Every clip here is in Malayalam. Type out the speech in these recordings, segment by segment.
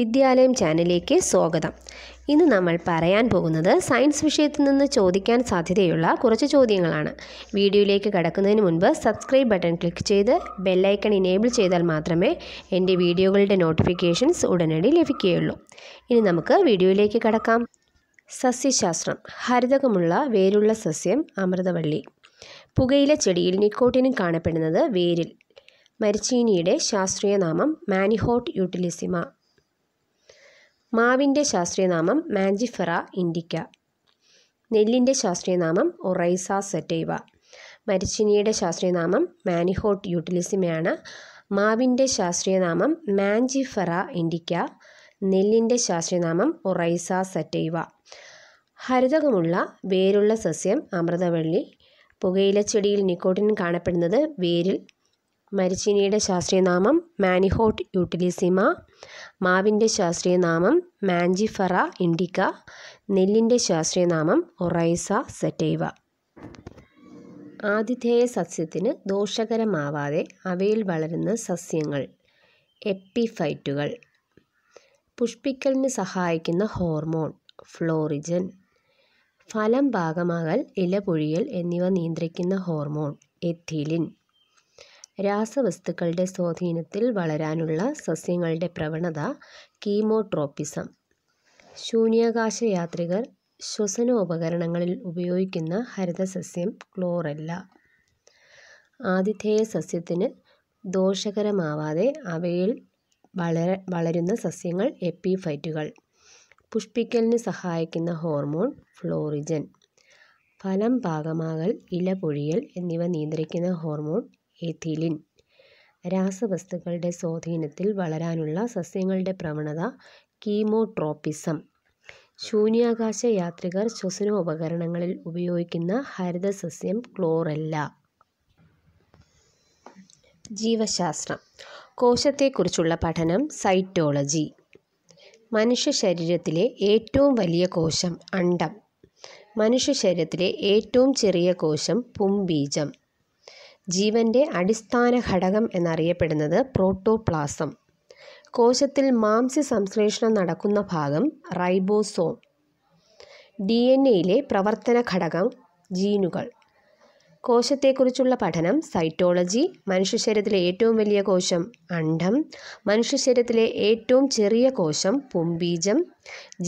വിദ്യാലയം ചാനലിലേക്ക് സ്വാഗതം ഇന്ന് നമ്മൾ പറയാൻ പോകുന്നത് സയൻസ് വിഷയത്തിൽ നിന്ന് ചോദിക്കാൻ സാധ്യതയുള്ള കുറച്ച് ചോദ്യങ്ങളാണ് വീഡിയോയിലേക്ക് കടക്കുന്നതിന് മുൻപ് സബ്സ്ക്രൈബ് ബട്ടൺ ക്ലിക്ക് ചെയ്ത് ബെല്ലൈക്കൺ ഇനേബിൾ ചെയ്താൽ മാത്രമേ എൻ്റെ വീഡിയോകളുടെ നോട്ടിഫിക്കേഷൻസ് ഉടനടി ലഭിക്കുകയുള്ളൂ ഇനി നമുക്ക് വീഡിയോയിലേക്ക് കടക്കാം സസ്യശാസ്ത്രം ഹരിതകമുള്ള വേരുള്ള സസ്യം അമൃതവള്ളി പുകയില ചെടിയിൽ നിക്കോട്ടിനും കാണപ്പെടുന്നത് വേരിൽ മരിച്ചീനിയുടെ ശാസ്ത്രീയ നാമം മാനിഹോട്ട് യൂട്ടിലിസിമ മാവിൻ്റെ ശാസ്ത്രീയനാമം മാഞ്ചിഫെറ ഇൻഡിക്ക നെല്ലിൻ്റെ ശാസ്ത്രീയനാമം ഒറൈസ സെറ്റൈവ മരിച്ചിനിയുടെ ശാസ്ത്രീയനാമം മാനിഹോട്ട് യൂട്ടിലിസിമയാണ് മാവിൻ്റെ ശാസ്ത്രീയനാമം മാഞ്ചിഫെറ ഇൻഡിക്ക നെല്ലിൻ്റെ ശാസ്ത്രീയനാമം ഒറൈസ സെറ്റൈവ ഹരിതകമുള്ള വേരുള്ള സസ്യം അമൃതവള്ളി പുകയില ചെടിയിൽ നിക്കോട്ടിൻ കാണപ്പെടുന്നത് വേരിൽ മരിച്ചിനിയുടെ ശാസ്ത്രീയനാമം മാനിഹോട്ട് യൂട്ടിലിസിമ മാവിൻ്റെ ശാസ്ത്രീയനാമം മാഞ്ചിഫറ ഇൻഡിക്ക നെല്ലിൻ്റെ ശാസ്ത്രീയനാമം ഒറൈസ സെറ്റൈവ ആതിഥേയ സസ്യത്തിന് ദോഷകരമാവാതെ അവയിൽ വളരുന്ന സസ്യങ്ങൾ എപ്പിഫൈറ്റുകൾ പുഷ്പിക്കലിന് സഹായിക്കുന്ന ഹോർമോൺ ഫ്ലോറിജൻ ഫലം ഭാഗമാകൽ ഇലപൊഴിയൽ എന്നിവ നിയന്ത്രിക്കുന്ന ഹോർമോൺ എഥിലിൻ രാസവസ്തുക്കളുടെ സ്വാധീനത്തിൽ വളരാനുള്ള സസ്യങ്ങളുടെ പ്രവണത കീമോട്രോപ്പിസം. ശൂന്യാകാശ യാത്രികർ ശ്വസനോപകരണങ്ങളിൽ ഉപയോഗിക്കുന്ന ഹരിതസസ്യം ക്ലോറല്ല. സസ്യത്തിന് ദോഷകരമാവാതെ അവയിൽ വളരുന്ന സസ്യങ്ങൾ എപ്പിഫൈറ്റുകൾ. പുഷ്പിക്കലിന് സഹായിക്കുന്ന ഹോർമോൺ ഫ്ലോറിജൻ. ഫലം പാകമാകൽ, ഇല പൊഴിയൽ എന്നിവ നിയന്ത്രിക്കുന്ന ഹോർമോൺ എഥിലിൻ രാസവസ്തുക്കളുടെ സ്വാധീനത്തിൽ വളരാനുള്ള സസ്യങ്ങളുടെ പ്രവണത കീമോട്രോപ്പിസം ശൂന്യാകാശ യാത്രികർ ഉപകരണങ്ങളിൽ ഉപയോഗിക്കുന്ന ഹരിതസസ്യം ക്ലോറല്ല. ജീവശാസ്ത്രം കോശത്തെക്കുറിച്ചുള്ള പഠനം സൈറ്റോളജി. മനുഷ്യശരീരത്തിലെ ഏറ്റവും വലിയ കോശം അണ്ഡം. മനുഷ്യശരീരത്തിലെ ഏറ്റവും ചെറിയ കോശം പുംബീജം. ജീവൻ്റെ അടിസ്ഥാന ഘടകം എന്നറിയപ്പെടുന്നത് പ്രോട്ടോപ്ലാസം കോശത്തിൽ മാംസ്യ സംശ്ലേഷണം നടക്കുന്ന ഭാഗം റൈബോസോം ഡി എൻ എയിലെ പ്രവർത്തന ഘടകം ജീനുകൾ കോശത്തെക്കുറിച്ചുള്ള പഠനം സൈറ്റോളജി മനുഷ്യശരീരത്തിലെ ഏറ്റവും വലിയ കോശം അണ്ഡം മനുഷ്യശരീരത്തിലെ ഏറ്റവും ചെറിയ കോശം പുംബീജം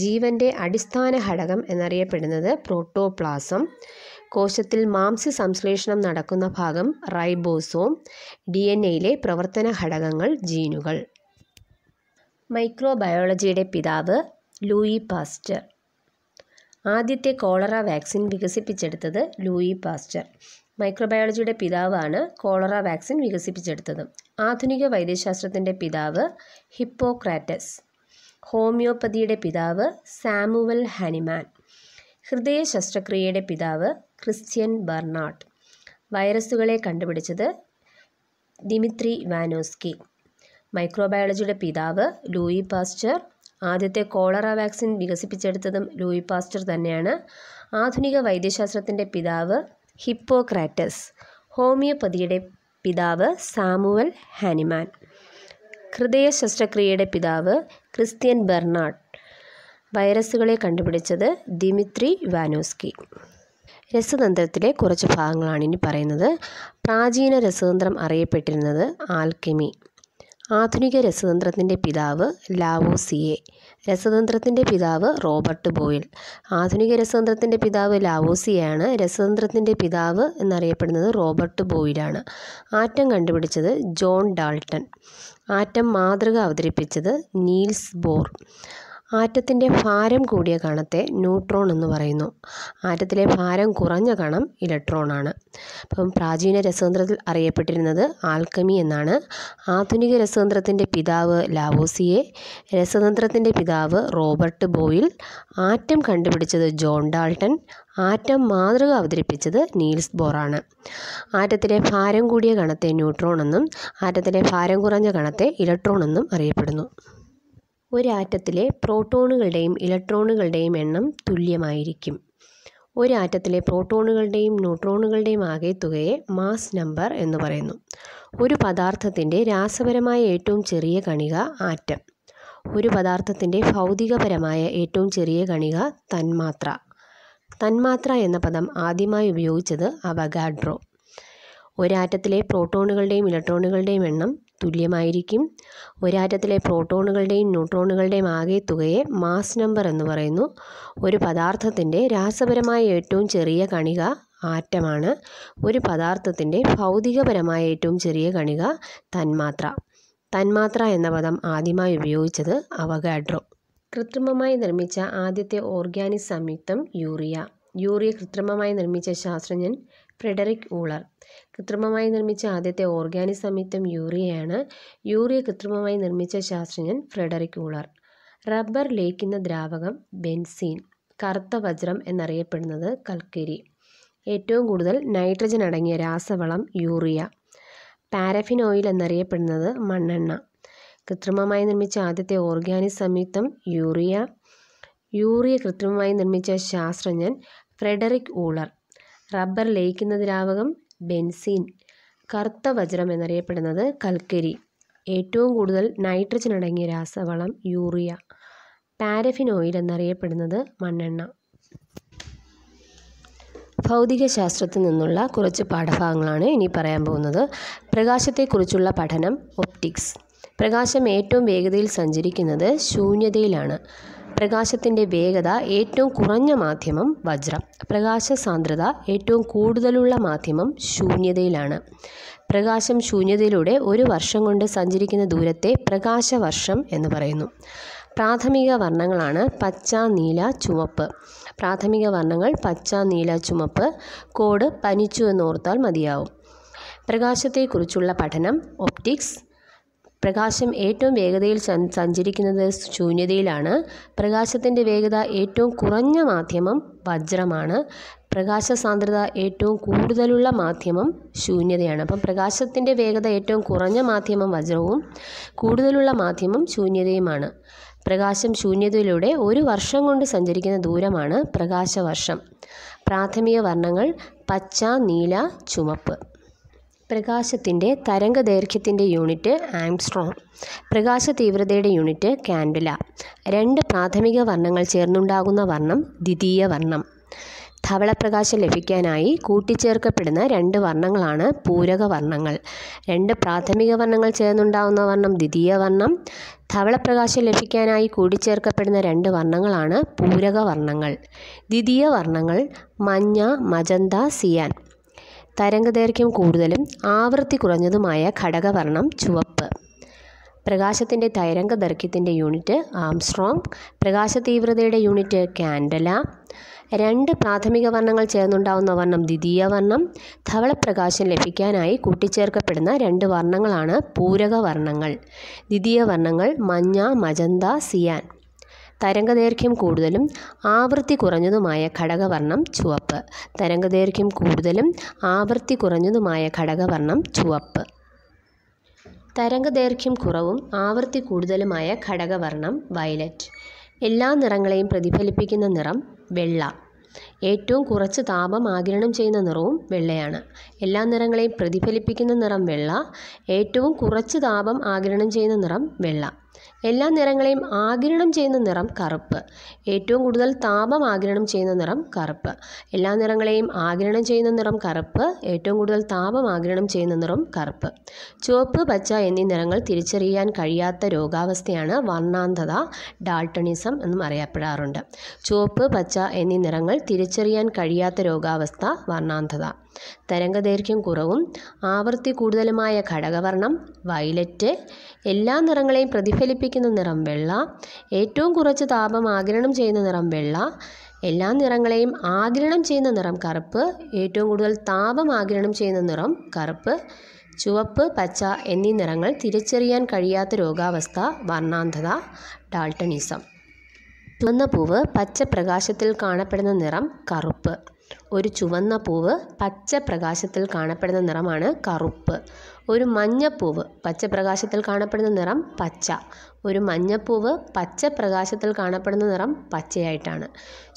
ജീവൻ്റെ അടിസ്ഥാന ഘടകം എന്നറിയപ്പെടുന്നത് പ്രോട്ടോപ്ലാസം കോശത്തിൽ മാംസ്യ സംശ്ലേഷണം നടക്കുന്ന ഭാഗം റൈബോസോം ഡി എൻ എയിലെ പ്രവർത്തന ഘടകങ്ങൾ ജീനുകൾ മൈക്രോബയോളജിയുടെ പിതാവ് ലൂയി പാസ്റ്റർ ആദ്യത്തെ കോളറ വാക്സിൻ വികസിപ്പിച്ചെടുത്തത് ലൂയി പാസ്റ്റർ മൈക്രോബയോളജിയുടെ പിതാവാണ് കോളറ വാക്സിൻ വികസിപ്പിച്ചെടുത്തത് ആധുനിക വൈദ്യശാസ്ത്രത്തിൻ്റെ പിതാവ് ഹിപ്പോക്രാറ്റസ് ഹോമിയോപ്പതിയുടെ പിതാവ് സാമുവൽ ഹനിമാൻ ഹൃദയ ശസ്ത്രക്രിയയുടെ പിതാവ് ക്രിസ്ത്യൻ ബർണാട്ട് വൈറസുകളെ കണ്ടുപിടിച്ചത് ദിമിത്രി വാനോസ്കി മൈക്രോബയോളജിയുടെ പിതാവ് ലൂയി പാസ്റ്റർ ആദ്യത്തെ കോളറ വാക്സിൻ വികസിപ്പിച്ചെടുത്തതും ലൂയി പാസ്റ്റർ തന്നെയാണ് ആധുനിക വൈദ്യശാസ്ത്രത്തിൻ്റെ പിതാവ് ഹിപ്പോക്രാറ്റസ് ഹോമിയോപ്പതിയുടെ പിതാവ് സാമുവൽ ഹാനിമാൻ ഹൃദയ ശസ്ത്രക്രിയയുടെ പിതാവ് ക്രിസ്ത്യൻ ബെർണാട്ട് വൈറസുകളെ കണ്ടുപിടിച്ചത് ദിമിത്രി വാനോസ്കി രസതന്ത്രത്തിലെ കുറച്ച് ഭാഗങ്ങളാണ് ഇനി പറയുന്നത് പ്രാചീന രസതന്ത്രം അറിയപ്പെട്ടിരുന്നത് ആൽക്കെമി ആധുനിക രസതന്ത്രത്തിൻ്റെ പിതാവ് ലാവോസിയെ രസതന്ത്രത്തിൻ്റെ പിതാവ് റോബർട്ട് ബോയിൽ ആധുനിക രസതന്ത്രത്തിൻ്റെ പിതാവ് ലാവോസിയാണ് രസതന്ത്രത്തിൻ്റെ പിതാവ് എന്നറിയപ്പെടുന്നത് റോബർട്ട് ബോയിലാണ് ആറ്റം കണ്ടുപിടിച്ചത് ജോൺ ഡാൾട്ടൺ ആറ്റം മാതൃക അവതരിപ്പിച്ചത് നീൽസ് ബോർ ആറ്റത്തിൻ്റെ ഭാരം കൂടിയ കണത്തെ ന്യൂട്രോൺ എന്ന് പറയുന്നു ആറ്റത്തിലെ ഭാരം കുറഞ്ഞ കണം ഇലക്ട്രോണാണ് അപ്പം പ്രാചീന രസതന്ത്രത്തിൽ അറിയപ്പെട്ടിരുന്നത് ആൽക്കമി എന്നാണ് ആധുനിക രസതന്ത്രത്തിൻ്റെ പിതാവ് ലാവോസിയെ രസതന്ത്രത്തിൻ്റെ പിതാവ് റോബർട്ട് ബോയിൽ ആറ്റം കണ്ടുപിടിച്ചത് ജോൺ ഡാൾട്ടൺ ആറ്റം മാതൃക അവതരിപ്പിച്ചത് നീൽസ് ബോറാണ് ആറ്റത്തിലെ ഭാരം കൂടിയ കണത്തെ ന്യൂട്രോൺ എന്നും ആറ്റത്തിലെ ഭാരം കുറഞ്ഞ കണത്തെ ഇലക്ട്രോൺ എന്നും അറിയപ്പെടുന്നു ഒരാറ്റത്തിലെ പ്രോട്ടോണുകളുടെയും ഇലക്ട്രോണുകളുടെയും എണ്ണം തുല്യമായിരിക്കും ഒരാറ്റത്തിലെ പ്രോട്ടോണുകളുടെയും ന്യൂട്രോണുകളുടെയും ആകെ തുകയെ മാസ് നമ്പർ എന്ന് പറയുന്നു ഒരു പദാർത്ഥത്തിൻ്റെ രാസപരമായ ഏറ്റവും ചെറിയ കണിക ആറ്റം ഒരു പദാർത്ഥത്തിൻ്റെ ഭൗതികപരമായ ഏറ്റവും ചെറിയ കണിക തന്മാത്ര തന്മാത്ര എന്ന പദം ആദ്യമായി ഉപയോഗിച്ചത് അവഗാഡ്രോ ഒരാറ്റത്തിലെ പ്രോട്ടോണുകളുടെയും ഇലക്ട്രോണുകളുടെയും എണ്ണം തുല്യമായിരിക്കും ഒരാറ്റത്തിലെ പ്രോട്ടോണുകളുടെയും ന്യൂട്രോണുകളുടെയും ആകെ തുകയെ മാസ് നമ്പർ എന്ന് പറയുന്നു ഒരു പദാർത്ഥത്തിൻ്റെ രാസപരമായ ഏറ്റവും ചെറിയ കണിക ആറ്റമാണ് ഒരു പദാർത്ഥത്തിൻ്റെ ഭൗതികപരമായ ഏറ്റവും ചെറിയ കണിക തന്മാത്ര തന്മാത്ര എന്ന പദം ആദ്യമായി ഉപയോഗിച്ചത് അവഗാഡ്രോ കൃത്രിമമായി നിർമ്മിച്ച ആദ്യത്തെ ഓർഗാനിക് സംയുക്തം യൂറിയ യൂറിയ കൃത്രിമമായി നിർമ്മിച്ച ശാസ്ത്രജ്ഞൻ ഫ്രെഡറിക് ഊളർ കൃത്രിമമായി നിർമ്മിച്ച ആദ്യത്തെ ഓർഗാനിക് സംയുക്തം യൂറിയയാണ് യൂറിയ കൃത്രിമമായി നിർമ്മിച്ച ശാസ്ത്രജ്ഞൻ ഫ്രെഡറിക് ഊളർ റബ്ബർ ലയിക്കുന്ന ദ്രാവകം ബെൻസീൻ കറുത്ത വജ്രം എന്നറിയപ്പെടുന്നത് കൽക്കരി ഏറ്റവും കൂടുതൽ നൈട്രജൻ അടങ്ങിയ രാസവളം യൂറിയ പാരഫിൻ ഓയിൽ എന്നറിയപ്പെടുന്നത് മണ്ണെണ്ണ കൃത്രിമമായി നിർമ്മിച്ച ആദ്യത്തെ ഓർഗാനിക് സംയുക്തം യൂറിയ യൂറിയ കൃത്രിമമായി നിർമ്മിച്ച ശാസ്ത്രജ്ഞൻ ഫ്രെഡറിക് ഊളർ റബ്ബർ ലയിക്കുന്ന ദ്രാവകം ബെൻസീൻ കറുത്ത വജ്രം എന്നറിയപ്പെടുന്നത് കൽക്കരി ഏറ്റവും കൂടുതൽ നൈട്രജൻ അടങ്ങിയ രാസവളം യൂറിയ പാരഫിൻ ഓയിൽ എന്നറിയപ്പെടുന്നത് മണ്ണെണ്ണ ഭൗതികശാസ്ത്രത്തിൽ നിന്നുള്ള കുറച്ച് പാഠഭാഗങ്ങളാണ് ഇനി പറയാൻ പോകുന്നത് പ്രകാശത്തെക്കുറിച്ചുള്ള പഠനം ഒപ്റ്റിക്സ് പ്രകാശം ഏറ്റവും വേഗതയിൽ സഞ്ചരിക്കുന്നത് ശൂന്യതയിലാണ് പ്രകാശത്തിൻ്റെ വേഗത ഏറ്റവും കുറഞ്ഞ മാധ്യമം വജ്രം പ്രകാശ സാന്ദ്രത ഏറ്റവും കൂടുതലുള്ള മാധ്യമം ശൂന്യതയിലാണ് പ്രകാശം ശൂന്യതയിലൂടെ ഒരു വർഷം കൊണ്ട് സഞ്ചരിക്കുന്ന ദൂരത്തെ പ്രകാശവർഷം എന്ന് പറയുന്നു പ്രാഥമിക വർണ്ണങ്ങളാണ് പച്ച നീല ചുമപ്പ് പ്രാഥമിക വർണ്ണങ്ങൾ പച്ച നീല ചുമപ്പ് കോഡ് പനിച്ചു എന്നോർത്താൽ മതിയാവും പ്രകാശത്തെക്കുറിച്ചുള്ള പഠനം ഒപ്റ്റിക്സ് പ്രകാശം ഏറ്റവും വേഗതയിൽ സഞ്ചരിക്കുന്നത് ശൂന്യതയിലാണ് പ്രകാശത്തിൻ്റെ വേഗത ഏറ്റവും കുറഞ്ഞ മാധ്യമം വജ്രമാണ് പ്രകാശ സാന്ദ്രത ഏറ്റവും കൂടുതലുള്ള മാധ്യമം ശൂന്യതയാണ് അപ്പം പ്രകാശത്തിൻ്റെ വേഗത ഏറ്റവും കുറഞ്ഞ മാധ്യമം വജ്രവും കൂടുതലുള്ള മാധ്യമം ശൂന്യതയുമാണ് പ്രകാശം ശൂന്യതയിലൂടെ ഒരു വർഷം കൊണ്ട് സഞ്ചരിക്കുന്ന ദൂരമാണ് പ്രകാശവർഷം പ്രാഥമിക വർണ്ണങ്ങൾ പച്ച നീല ചുമപ്പ് പ്രകാശത്തിൻ്റെ ദൈർഘ്യത്തിൻ്റെ യൂണിറ്റ് ആംസ്ട്രോം പ്രകാശ തീവ്രതയുടെ യൂണിറ്റ് കാൻഡില രണ്ട് പ്രാഥമിക വർണ്ണങ്ങൾ ചേർന്നുണ്ടാകുന്ന വർണ്ണം ദ്വിതീയ വർണ്ണം ധവളപ്രകാശം ലഭിക്കാനായി കൂട്ടിച്ചേർക്കപ്പെടുന്ന രണ്ട് വർണ്ണങ്ങളാണ് പൂരക വർണ്ണങ്ങൾ രണ്ട് പ്രാഥമിക വർണ്ണങ്ങൾ ചേർന്നുണ്ടാകുന്ന വർണ്ണം ദ്വിതീയ വർണ്ണം ധവളപ്രകാശം ലഭിക്കാനായി കൂടിച്ചേർക്കപ്പെടുന്ന രണ്ട് വർണ്ണങ്ങളാണ് പൂരക വർണ്ണങ്ങൾ ദ്വിതീയ വർണ്ണങ്ങൾ മഞ്ഞ മജന്ത സിയാൻ തരംഗദൈർഘ്യം കൂടുതലും ആവൃത്തി കുറഞ്ഞതുമായ ഘടകവർണം ചുവപ്പ് പ്രകാശത്തിൻ്റെ തരംഗദൈർഘ്യത്തിൻ്റെ യൂണിറ്റ് ആംസ്ട്രോങ് പ്രകാശതീവ്രതയുടെ യൂണിറ്റ് കാൻഡല രണ്ട് പ്രാഥമിക വർണ്ണങ്ങൾ ചേർന്നുണ്ടാവുന്ന വർണ്ണം ദ്വിതീയ വർണ്ണം ധവളപ്രകാശം ലഭിക്കാനായി കൂട്ടിച്ചേർക്കപ്പെടുന്ന രണ്ട് വർണ്ണങ്ങളാണ് പൂരക വർണ്ണങ്ങൾ ദ്വിതീയ വർണ്ണങ്ങൾ മഞ്ഞ മജന്ത സിയാൻ തരംഗദൈർഘ്യം കൂടുതലും ആവൃത്തി കുറഞ്ഞതുമായ ഘടകവർണ്ണം ചുവപ്പ് തരംഗദൈർഘ്യം കൂടുതലും ആവൃത്തി കുറഞ്ഞതുമായ ഘടകവർണ്ണം ചുവപ്പ് തരംഗദൈർഘ്യം കുറവും ആവൃത്തി കൂടുതലുമായ ഘടകവർണ്ണം വയലറ്റ് എല്ലാ നിറങ്ങളെയും പ്രതിഫലിപ്പിക്കുന്ന നിറം വെള്ള ഏറ്റവും കുറച്ച് താപം ആഗിരണം ചെയ്യുന്ന നിറവും വെള്ളയാണ് എല്ലാ നിറങ്ങളെയും പ്രതിഫലിപ്പിക്കുന്ന നിറം വെള്ള ഏറ്റവും കുറച്ച് താപം ആഗിരണം ചെയ്യുന്ന നിറം വെള്ള എല്ലാ നിറങ്ങളെയും ആഗിരണം ചെയ്യുന്ന നിറം കറുപ്പ് ഏറ്റവും കൂടുതൽ താപം ആഗിരണം ചെയ്യുന്ന നിറം കറുപ്പ് എല്ലാ നിറങ്ങളെയും ആഗിരണം ചെയ്യുന്ന നിറം കറുപ്പ് ഏറ്റവും കൂടുതൽ താപം ആഗിരണം ചെയ്യുന്ന നിറം കറുപ്പ് ചുവപ്പ് പച്ച എന്നീ നിറങ്ങൾ തിരിച്ചറിയാൻ കഴിയാത്ത രോഗാവസ്ഥയാണ് വർണ്ണാന്ധത ഡാൾട്ടണിസം എന്നും അറിയപ്പെടാറുണ്ട് ചുവപ്പ് പച്ച എന്നീ നിറങ്ങൾ തിരിച്ചറിയാൻ കഴിയാത്ത രോഗാവസ്ഥ വർണ്ണാന്ധത തരംഗദൈർഘ്യം കുറവും ആവൃത്തി കൂടുതലുമായ ഘടകവർണം വയലറ്റ് എല്ലാ നിറങ്ങളെയും പ്രതിഫലിപ്പിക്കുന്ന നിറം വെള്ള ഏറ്റവും കുറച്ച് താപം ആഗിരണം ചെയ്യുന്ന നിറം വെള്ള എല്ലാ നിറങ്ങളെയും ആഗിരണം ചെയ്യുന്ന നിറം കറുപ്പ് ഏറ്റവും കൂടുതൽ താപം ആഗിരണം ചെയ്യുന്ന നിറം കറുപ്പ് ചുവപ്പ് പച്ച എന്നീ നിറങ്ങൾ തിരിച്ചറിയാൻ കഴിയാത്ത രോഗാവസ്ഥ വർണ്ണാന്ധത ഡാൾട്ടണിസം ചുവന്ന പൂവ് പച്ച പ്രകാശത്തിൽ കാണപ്പെടുന്ന നിറം കറുപ്പ് ഒരു ചുവന്ന പൂവ് പച്ച പ്രകാശത്തിൽ കാണപ്പെടുന്ന നിറമാണ് കറുപ്പ് ഒരു മഞ്ഞപ്പൂവ് പച്ചപ്രകാശത്തിൽ പച്ച പ്രകാശത്തിൽ കാണപ്പെടുന്ന നിറം പച്ച ഒരു മഞ്ഞപ്പൂവ് പച്ച പ്രകാശത്തിൽ കാണപ്പെടുന്ന നിറം പച്ചയായിട്ടാണ്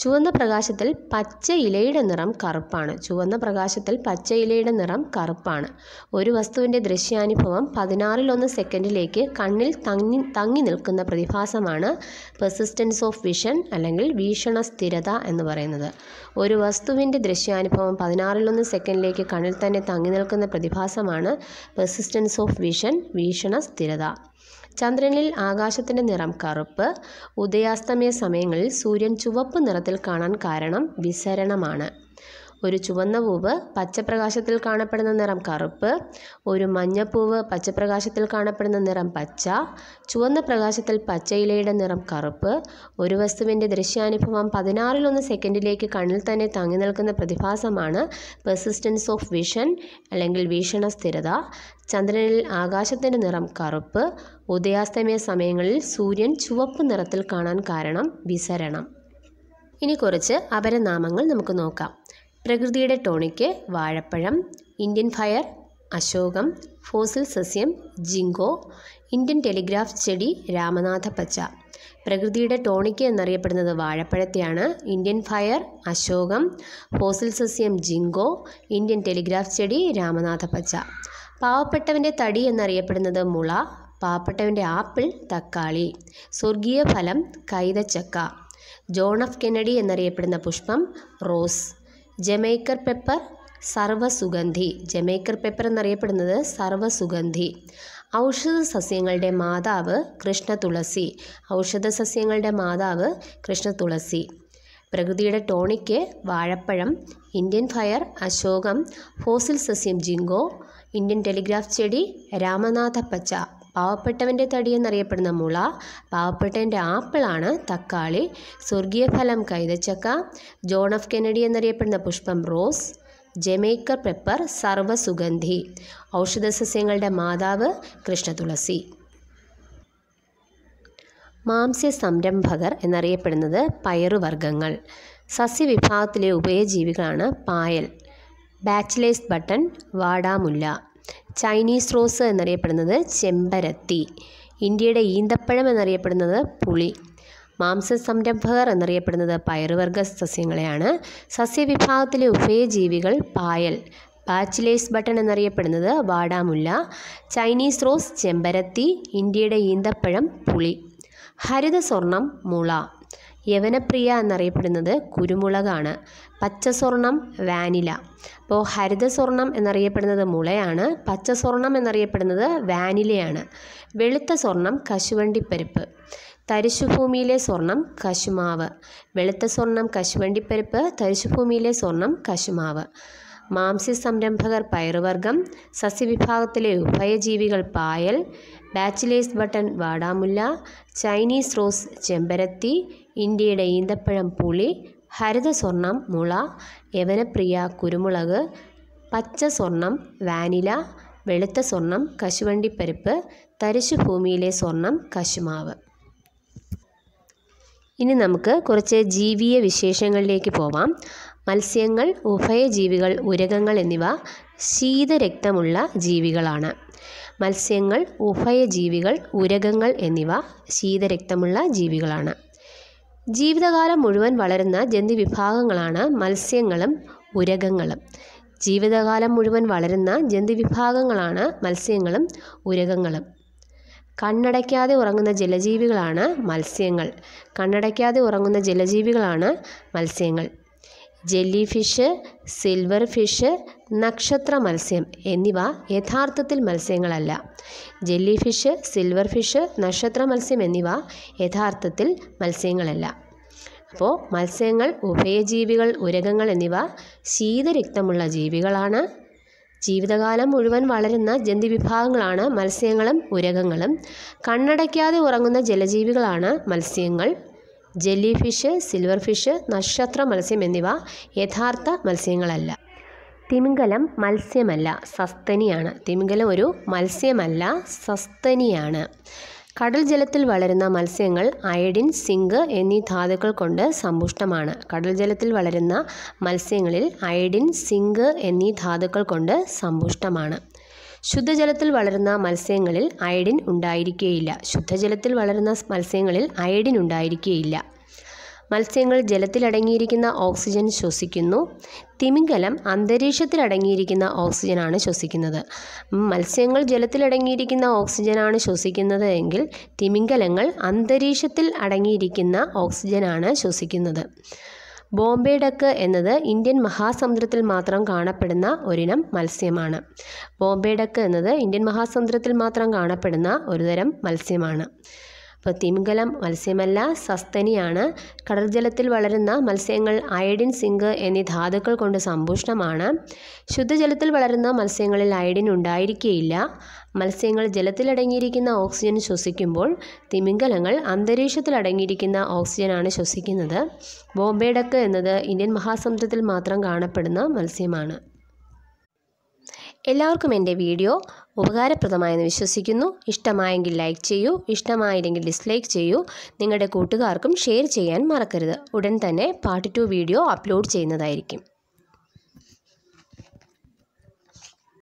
ചുവന്ന പ്രകാശത്തിൽ പച്ച ഇലയുടെ നിറം കറുപ്പാണ് ചുവന്ന പ്രകാശത്തിൽ പച്ച ഇലയുടെ നിറം കറുപ്പാണ് ഒരു വസ്തുവിൻ്റെ ദൃശ്യാനുഭവം പതിനാറിലൊന്ന് സെക്കൻഡിലേക്ക് കണ്ണിൽ തങ്ങി തങ്ങി നിൽക്കുന്ന പ്രതിഭാസമാണ് പെർസിസ്റ്റൻസ് ഓഫ് വിഷൻ അല്ലെങ്കിൽ വീക്ഷണ സ്ഥിരത എന്ന് പറയുന്നത് ഒരു വസ്തുവിൻ്റെ ദൃശ്യാനുഭവം പതിനാറിലൊന്ന് സെക്കൻഡിലേക്ക് കണ്ണിൽ തന്നെ തങ്ങി നിൽക്കുന്ന പ്രതിഭാസമാണ് പെർസിസ്റ്റൻസ് ഓഫ് വിഷൻ വീക്ഷണ സ്ഥിരത ചന്ദ്രനിൽ ആകാശത്തിൻ്റെ നിറം കറുപ്പ് ഉദയാസ്തമയ സമയങ്ങളിൽ സൂര്യൻ ചുവപ്പ് നിറത്തിൽ കാണാൻ കാരണം വിസരണമാണ് ഒരു ചുവന്ന പൂവ് പച്ചപ്രകാശത്തിൽ കാണപ്പെടുന്ന നിറം കറുപ്പ് ഒരു മഞ്ഞപ്പൂവ് പച്ചപ്രകാശത്തിൽ കാണപ്പെടുന്ന നിറം പച്ച ചുവന്ന പ്രകാശത്തിൽ പച്ചയിലയുടെ നിറം കറുപ്പ് ഒരു വസ്തുവിൻ്റെ ദൃശ്യാനുഭവം പതിനാറിലൊന്ന് സെക്കൻഡിലേക്ക് കണ്ണിൽ തന്നെ തങ്ങി നിൽക്കുന്ന പ്രതിഭാസമാണ് പെർസിസ്റ്റൻസ് ഓഫ് വിഷൻ അല്ലെങ്കിൽ വീക്ഷണ സ്ഥിരത ചന്ദ്രനിൽ ആകാശത്തിൻ്റെ നിറം കറുപ്പ് ഉദയാസ്തമയ സമയങ്ങളിൽ സൂര്യൻ ചുവപ്പ് നിറത്തിൽ കാണാൻ കാരണം വിസരണം ഇനി കുറച്ച് അപരനാമങ്ങൾ നമുക്ക് നോക്കാം പ്രകൃതിയുടെ ടോണിക്ക് വാഴപ്പഴം ഇന്ത്യൻ ഫയർ അശോകം ഫോസിൽ സസ്യം ജിങ്കോ ഇന്ത്യൻ ടെലിഗ്രാഫ് ചെടി രാമനാഥ പച്ച പ്രകൃതിയുടെ ടോണിക്ക് എന്നറിയപ്പെടുന്നത് വാഴപ്പഴത്തെയാണ് ഇന്ത്യൻ ഫയർ അശോകം ഫോസിൽ സസ്യം ജിങ്കോ ഇന്ത്യൻ ടെലിഗ്രാഫ് ചെടി രാമനാഥ പച്ച പാവപ്പെട്ടവൻ്റെ തടി എന്നറിയപ്പെടുന്നത് മുള പാവപ്പെട്ടവൻ്റെ ആപ്പിൾ തക്കാളി സ്വർഗീയ ഫലം കൈതച്ചക്ക ജോൺ ഓഫ് കെനഡി എന്നറിയപ്പെടുന്ന പുഷ്പം റോസ് ജമൈക്കർ പെപ്പർ സർവസുഗന്ധി ജമൈക്കർ പെപ്പർ എന്നറിയപ്പെടുന്നത് സർവസുഗന്ധി ഔഷധ സസ്യങ്ങളുടെ മാതാവ് കൃഷ്ണ തുളസി ഔഷധ സസ്യങ്ങളുടെ മാതാവ് കൃഷ്ണ തുളസി പ്രകൃതിയുടെ ടോണിക്ക് വാഴപ്പഴം ഇന്ത്യൻ ഫയർ അശോകം ഫോസിൽ സസ്യം ജിങ്കോ ഇന്ത്യൻ ടെലിഗ്രാഫ് ചെടി രാമനാഥ പച്ച പാവപ്പെട്ടവൻ്റെ എന്നറിയപ്പെടുന്ന മുള പാവപ്പെട്ടവൻ്റെ ആപ്പിളാണ് തക്കാളി സ്വർഗീയ ഫലം കൈതച്ചക്ക ജോൺ ഓഫ് കെനഡി എന്നറിയപ്പെടുന്ന പുഷ്പം റോസ് ജമൈക്ക പെപ്പർ സർവ്വസുഗന്ധി ഔഷധസസ്യങ്ങളുടെ മാതാവ് കൃഷ്ണതുളസി മാംസ്യ സംരംഭകർ എന്നറിയപ്പെടുന്നത് പയറുവർഗ്ഗങ്ങൾ സസ്യവിഭാഗത്തിലെ ഉഭയജീവികളാണ് പായൽ ബാച്ചിലേഴ്സ് ബട്ടൺ വാടാമുല്ല ചൈനീസ് റോസ് എന്നറിയപ്പെടുന്നത് ചെമ്പരത്തി ഇന്ത്യയുടെ ഈന്തപ്പഴം എന്നറിയപ്പെടുന്നത് പുളി മാംസ സംരംഭകർ എന്നറിയപ്പെടുന്നത് പയറുവർഗ സസ്യങ്ങളെയാണ് സസ്യവിഭാഗത്തിലെ ഉഭയജീവികൾ പായൽ ബാച്ചിലേഴ്സ് ബട്ടൺ എന്നറിയപ്പെടുന്നത് വാടാമുല്ല ചൈനീസ് റോസ് ചെമ്പരത്തി ഇന്ത്യയുടെ ഈന്തപ്പഴം പുളി ഹരിത സ്വർണം മുള യവനപ്രിയ എന്നറിയപ്പെടുന്നത് കുരുമുളകാണ് പച്ചസ്വർണം വാനില അപ്പോൾ ഹരിതസ്വർണം എന്നറിയപ്പെടുന്നത് മുളയാണ് പച്ചസ്വർണം എന്നറിയപ്പെടുന്നത് വാനിലയാണ് വെളുത്ത സ്വർണം കശുവണ്ടിപ്പരിപ്പ് തരിശുഭൂമിയിലെ സ്വർണം കശുമാവ് വെളുത്ത സ്വർണം കശുവണ്ടിപ്പരിപ്പ് തരിശുഭൂമിയിലെ സ്വർണം കശുമാവ് മാംസ്യ സംരംഭകർ പയറുവർഗം സസ്യവിഭാഗത്തിലെ ഉഭയജീവികൾ പായൽ ബാച്ചിലേഴ്സ് ബട്ടൺ വാടാമുല്ല ചൈനീസ് റോസ് ചെമ്പരത്തി ഇന്ത്യയുടെ ഈന്തപ്പഴം പുളി ഹരിത സ്വർണം മുള യവനപ്രിയ കുരുമുളക് പച്ച സ്വർണം വാനില വെളുത്ത സ്വർണം കശുവണ്ടിപ്പരിപ്പ് തരിശുഭൂമിയിലെ സ്വർണം കശുമാവ് ഇനി നമുക്ക് കുറച്ച് ജീവിയ വിശേഷങ്ങളിലേക്ക് പോവാം മത്സ്യങ്ങൾ ഉഭയജീവികൾ ഉരഗങ്ങൾ എന്നിവ ശീതരക്തമുള്ള ജീവികളാണ് മത്സ്യങ്ങൾ ഉഭയജീവികൾ ഉരഗങ്ങൾ എന്നിവ ശീതരക്തമുള്ള ജീവികളാണ് ജീവിതകാലം മുഴുവൻ വളരുന്ന ജന്തുവിഭാഗങ്ങളാണ് മത്സ്യങ്ങളും ഉരകങ്ങളും ജീവിതകാലം മുഴുവൻ വളരുന്ന ജന്തുവിഭാഗങ്ങളാണ് മത്സ്യങ്ങളും ഉരകങ്ങളും കണ്ണടയ്ക്കാതെ ഉറങ്ങുന്ന ജലജീവികളാണ് മത്സ്യങ്ങൾ കണ്ണടയ്ക്കാതെ ഉറങ്ങുന്ന ജലജീവികളാണ് മത്സ്യങ്ങൾ ജെല്ലി ഫിഷ് സിൽവർ ഫിഷ് നക്ഷത്ര മത്സ്യം എന്നിവ യഥാർത്ഥത്തിൽ മത്സ്യങ്ങളല്ല ജെല്ലി ഫിഷ് സിൽവർ ഫിഷ് നക്ഷത്ര മത്സ്യം എന്നിവ യഥാർത്ഥത്തിൽ മത്സ്യങ്ങളല്ല അപ്പോൾ മത്സ്യങ്ങൾ ഉഭയജീവികൾ ഉരകങ്ങൾ എന്നിവ ശീതരക്തമുള്ള ജീവികളാണ് ജീവിതകാലം മുഴുവൻ വളരുന്ന ജന്തുവിഭാഗങ്ങളാണ് മത്സ്യങ്ങളും ഉരകങ്ങളും കണ്ണടയ്ക്കാതെ ഉറങ്ങുന്ന ജലജീവികളാണ് മത്സ്യങ്ങൾ ജെല്ലി ഫിഷ് സിൽവർ ഫിഷ് നക്ഷത്ര മത്സ്യം എന്നിവ യഥാർത്ഥ മത്സ്യങ്ങളല്ല തിമിംഗലം മത്സ്യമല്ല സസ്തനിയാണ് തിമിംഗലം ഒരു മത്സ്യമല്ല സസ്തനിയാണ് കടൽ ജലത്തിൽ വളരുന്ന മത്സ്യങ്ങൾ അയഡിൻ സിങ്ക് എന്നീ ധാതുക്കൾ കൊണ്ട് സമ്പുഷ്ടമാണ് കടൽ ജലത്തിൽ വളരുന്ന മത്സ്യങ്ങളിൽ അയഡിൻ സിങ്ക് എന്നീ ധാതുക്കൾ കൊണ്ട് സമ്പുഷ്ടമാണ് ശുദ്ധജലത്തിൽ വളരുന്ന മത്സ്യങ്ങളിൽ അയഡിൻ ഉണ്ടായിരിക്കുകയില്ല ശുദ്ധജലത്തിൽ വളരുന്ന മത്സ്യങ്ങളിൽ അയഡിൻ ഉണ്ടായിരിക്കുകയില്ല മത്സ്യങ്ങൾ ജലത്തിലടങ്ങിയിരിക്കുന്ന ഓക്സിജൻ ശ്വസിക്കുന്നു തിമിംഗലം അന്തരീക്ഷത്തിലടങ്ങിയിരിക്കുന്ന ഓക്സിജനാണ് ശ്വസിക്കുന്നത് മത്സ്യങ്ങൾ ജലത്തിലടങ്ങിയിരിക്കുന്ന ഓക്സിജനാണ് ശ്വസിക്കുന്നത് എങ്കിൽ തിമിംഗലങ്ങൾ അന്തരീക്ഷത്തിൽ അടങ്ങിയിരിക്കുന്ന ഓക്സിജനാണ് ശ്വസിക്കുന്നത് ബോംബെ ഡക്ക് എന്നത് ഇന്ത്യൻ മഹാസമുദ്രത്തിൽ മാത്രം കാണപ്പെടുന്ന ഒരിനം മത്സ്യമാണ് ബോംബെ ഡക്ക് എന്നത് ഇന്ത്യൻ മഹാസമുദ്രത്തിൽ മാത്രം കാണപ്പെടുന്ന ഒരുതരം മത്സ്യമാണ് അപ്പോൾ തിമിംഗലം മത്സ്യമല്ല സസ്തനിയാണ് കടൽജലത്തിൽ വളരുന്ന മത്സ്യങ്ങൾ അയഡിൻ സിങ്ക് എന്നീ ധാതുക്കൾ കൊണ്ട് സമ്പുഷ്ടമാണ് ശുദ്ധജലത്തിൽ വളരുന്ന മത്സ്യങ്ങളിൽ അയഡിൻ ഉണ്ടായിരിക്കുകയില്ല മത്സ്യങ്ങൾ ജലത്തിലടങ്ങിയിരിക്കുന്ന ഓക്സിജൻ ശ്വസിക്കുമ്പോൾ തിമിംഗലങ്ങൾ അന്തരീക്ഷത്തിൽ അടങ്ങിയിരിക്കുന്ന ഓക്സിജനാണ് ശ്വസിക്കുന്നത് ബോംബെ ഡക്ക് എന്നത് ഇന്ത്യൻ മഹാസമുദ്രത്തിൽ മാത്രം കാണപ്പെടുന്ന മത്സ്യമാണ് എല്ലാവർക്കും എൻ്റെ വീഡിയോ ഉപകാരപ്രദമായെന്ന് വിശ്വസിക്കുന്നു ഇഷ്ടമായെങ്കിൽ ലൈക്ക് ചെയ്യൂ ഇഷ്ടമായില്ലെങ്കിൽ ഡിസ്ലൈക്ക് ചെയ്യൂ നിങ്ങളുടെ കൂട്ടുകാർക്കും ഷെയർ ചെയ്യാൻ മറക്കരുത് ഉടൻ തന്നെ പാർട്ട് ടു വീഡിയോ അപ്ലോഡ് ചെയ്യുന്നതായിരിക്കും